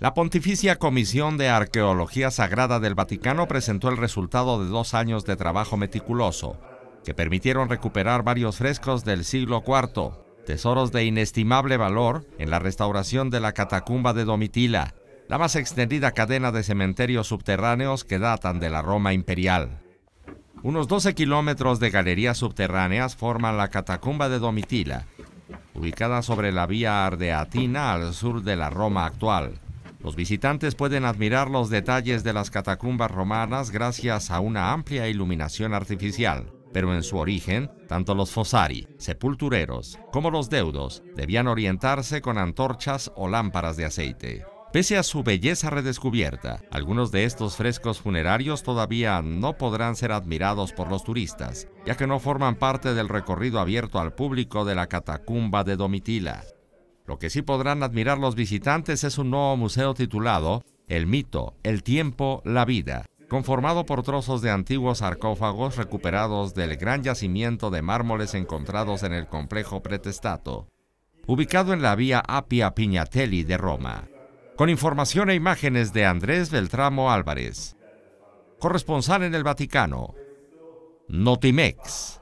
La Pontificia Comisión de Arqueología Sagrada del Vaticano presentó el resultado de dos años de trabajo meticuloso, que permitieron recuperar varios frescos del siglo IV, tesoros de inestimable valor en la restauración de la catacumba de Domitila, la más extendida cadena de cementerios subterráneos que datan de la Roma imperial. Unos 12 kilómetros de galerías subterráneas forman la catacumba de Domitila, ubicada sobre la vía Ardeatina al sur de la Roma actual los visitantes pueden admirar los detalles de las catacumbas romanas gracias a una amplia iluminación artificial, pero en su origen, tanto los fosari, sepultureros, como los deudos debían orientarse con antorchas o lámparas de aceite. Pese a su belleza redescubierta, algunos de estos frescos funerarios todavía no podrán ser admirados por los turistas, ya que no forman parte del recorrido abierto al público de la catacumba de Domitila. Lo que sí podrán admirar los visitantes es un nuevo museo titulado El mito, el tiempo, la vida, conformado por trozos de antiguos sarcófagos recuperados del gran yacimiento de mármoles encontrados en el complejo pretestato, ubicado en la vía Appia Pignatelli de Roma, con información e imágenes de Andrés Beltramo Álvarez, corresponsal en el Vaticano, Notimex.